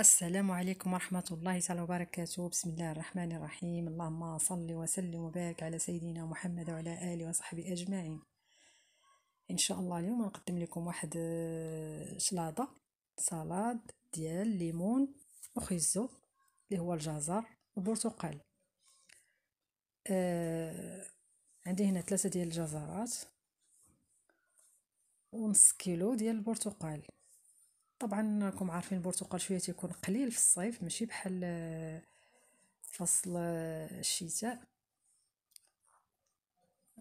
السلام عليكم ورحمة الله تعالى وبركاته بسم الله الرحمن الرحيم اللهم صل وسلم وبارك على سيدنا محمد وعلى آله وصحبه أجمعين إن شاء الله اليوم نقدم لكم واحد شلاضة سلطة ديال ليمون وخيزو اللي هو الجزر وبرتقال آه عندي هنا ثلاثة ديال الجزرات ونص كيلو ديال البرتقال طبعا راكم عارفين البرتقال شويه تيكون قليل في الصيف ماشي بحال آه، فصل آه، الشتاء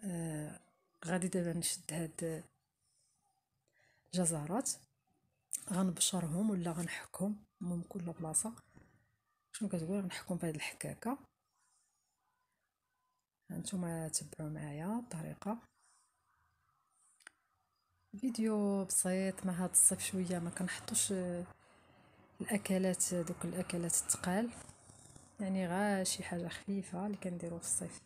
آه، غادي دابا نشد هاد الجزرات غنبشرهم ولا غنحكهم المهم كل بلاصه شنو كتقول غنحكم بهاد الحكاكه هانتوما تبعوا معايا الطريقه فيديو بسيط مع هاد الصيف شويه ما كنحطوش آه، الاكلات دوك الاكلات الثقال يعني غا شي حاجه خفيفه اللي كنديرو في الصيف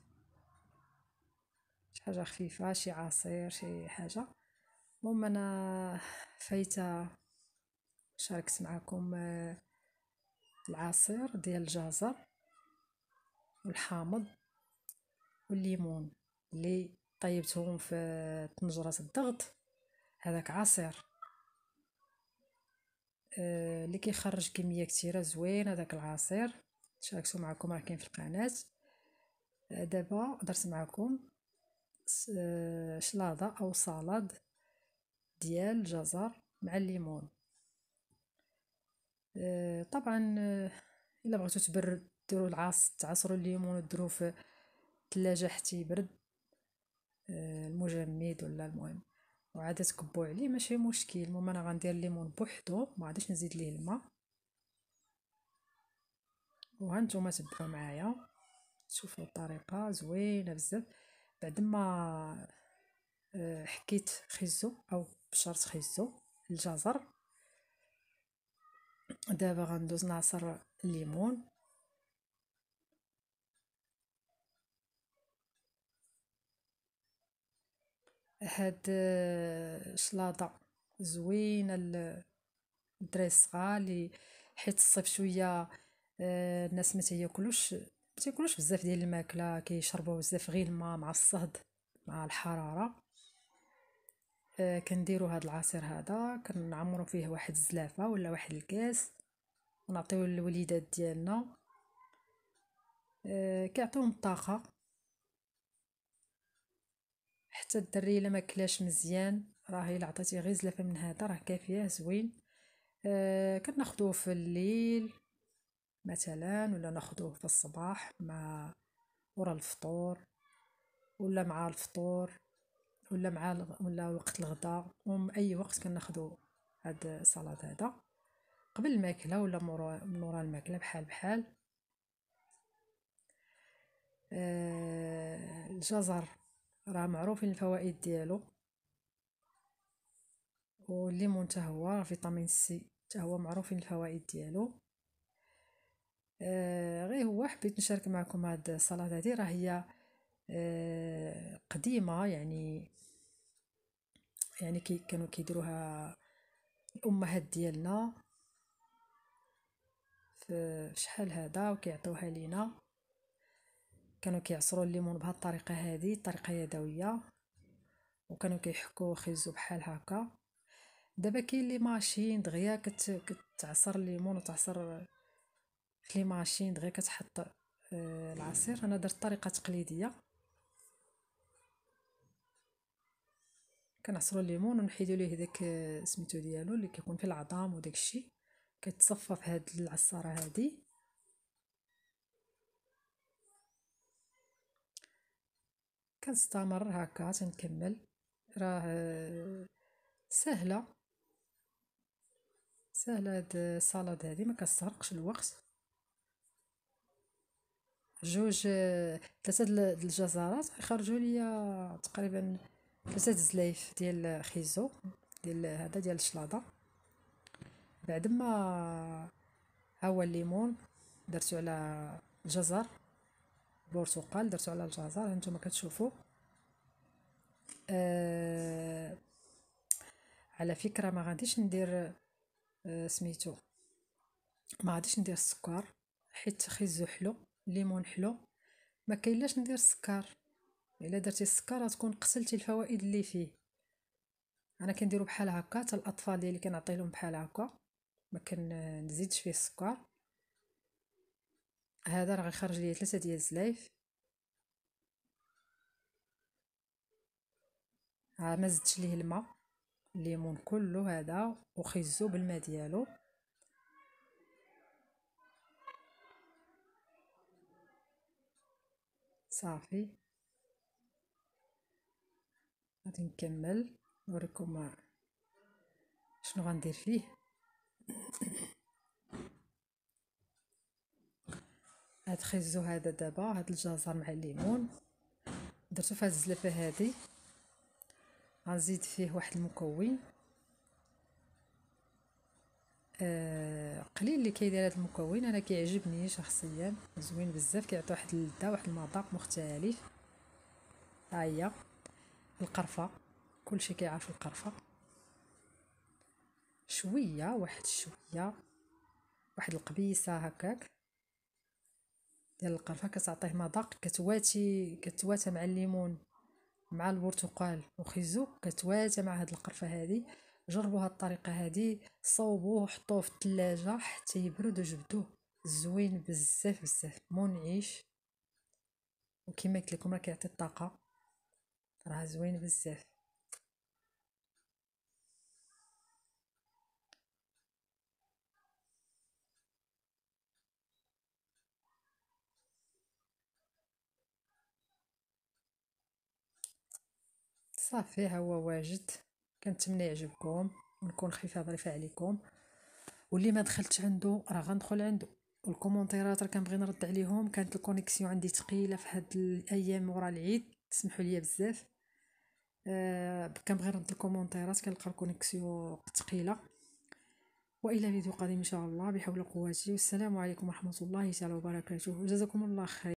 شي حاجه خفيفه شي عصير شي حاجه المهم انا فايته شاركت معكم آه، العصير ديال الجزر والحامض والليمون اللي طيبتهم في طنجره الضغط هذاك عصير آه اللي كيخرج كميه كثيره زوين هذاك العصير شاركته معكم راه كاين في القناه آه، دابا درت معكم آه، شلاضه او صالاد ديال الجزر مع الليمون آه طبعا آه، الا بغيتو تبرد ديروا العص تعصروا الليمون وديروه في الثلاجه حتى يبرد المجمد ولا المهم وعاد تكبو عليه ماشي مشكل المهم انا غندير الليمون بوحدو ما غاديش نزيد ليه الماء وهانتوما تبعوا معايا شوفوا الطريقه زوينه بزاف بعد ما آه، حكيت خيزو او بشرت خيزو الجزر دابا غندوز نعصر الليمون هاد آه، شلاضة زوينة للدراري الصغار اللي حيت الصيف شويه آه، الناس ما تياكلوش ما تياكلوش بزاف ديال الماكله كيشربوا بزاف غير الماء مع الصهد مع الحراره آه، كنديروا هذا العصير هذا كنعمروا فيه واحد الزلافه ولا واحد الكاس ونعطيوه للوليدات ديالنا كيعطيهم الطاقه حتى الدري الا ما كلاش مزيان راه الا عطيتي غير زلافه من هذا راه كافيه زوين آه كناخذوه في الليل مثلا ولا ناخذوه في الصباح مع ورا الفطور ولا مع الفطور ولا مع ولا وقت الغداء ومن اي وقت كناخذوا هاد السلطه هذا قبل الماكله ولا مورا مورا الماكله بحال بحال آه الجزر راه معروفين الفوائد ديالو والليمون حتى هو فيتامين سي حتى هو معروفين الفوائد ديالو آه غير هو حبيت نشارك معكم هاد السلطه هادي راه هي آه قديمه يعني يعني كي كانوا كيديروها الامهات ديالنا في شحال هذا وكيعطيوها لينا كانوا كيعصروا الليمون بهاد الطريقه هذه طريقه يدويه وكانوا كيحكوا خيزو بحال هكا دابا كاين لي ماشين دغيا كت كتعصر الليمون وتعصر لي ماشين دغيا كتحط آه، العصير انا درت طريقه تقليديه كنعصروا الليمون ونحيدوا ليه داك آه، سميتو ديالو اللي كيكون في العظام وداك الشيء كتصفى في هاد العصاره هادي كنستمر هكا تنكمل راه سهله سهله هاد السلطه هادي ما كتسرقش الوقت جوج ثلاثه الجزرات يخرجوا لي تقريبا ثلاثه زلايف ديال خيزو ديال هذا ديال الشلاضه بعد ما ها هو الليمون درتو على الجزر برتقال درتو على الجزر هانتوما كتشوفوا آه على فكره ما غاديش ندير آه سميتو ما غاديش ندير السكر حيت خيزو حلو ليمون حلو ما كاينلاش ندير السكر الا درتي السكر غتكون قتلتي الفوائد اللي فيه انا كنديرو بحال هكا حتى الاطفال ديالي كنعطيهم بحال هكا ما كنزيدش آه، فيه السكر هذا راه غيخرج لي ثلاثة ديال السلايف ها ما زدتش ليه الماء الليمون كله هذا وخيزو بالماء ديالو صافي غادي نكمل نوريكم شنو غندير فيه هاد خيزو هذا دابا هاد الجزر مع الليمون درتو في هاد الزلافه هادي غنزيد فيه واحد المكون آه قليل اللي كيدير هاد المكون انا كيعجبني شخصيا زوين بزاف كيعطي واحد اللذه واحد المذاق مختلف ها هي القرفه كلشي كيعرف القرفه شويه واحد شويه واحد القبيسه هكاك ديال القرفه كتعطيه مذاق كتواتي كتواتى مع الليمون مع البرتقال وخيزو كتواتى مع هاد القرفه هادي جربوا هاد الطريقه هادي صوبوه حطوه في الثلاجه حتى يبرد وجبدوه زوين بزاف بزاف منعش وكما قلت لكم راه كيعطي الطاقه راه زوين بزاف صافي ها هو واجد كنتمنى يعجبكم ونكون خفيفه ظريفه عليكم واللي ما دخلتش عنده راه غندخل عنده والكومونتيرات راه كنبغي نرد عليهم كانت الكونيكسيون عندي ثقيله في هاد الايام ورا العيد تسمحوا لي بزاف آه كنبغي نرد الكومونتيرات كنلقى الكونيكسيون ثقيله والى فيديو قادم ان شاء الله بحول قوتي والسلام عليكم ورحمه الله تعالى وبركاته جزاكم الله خير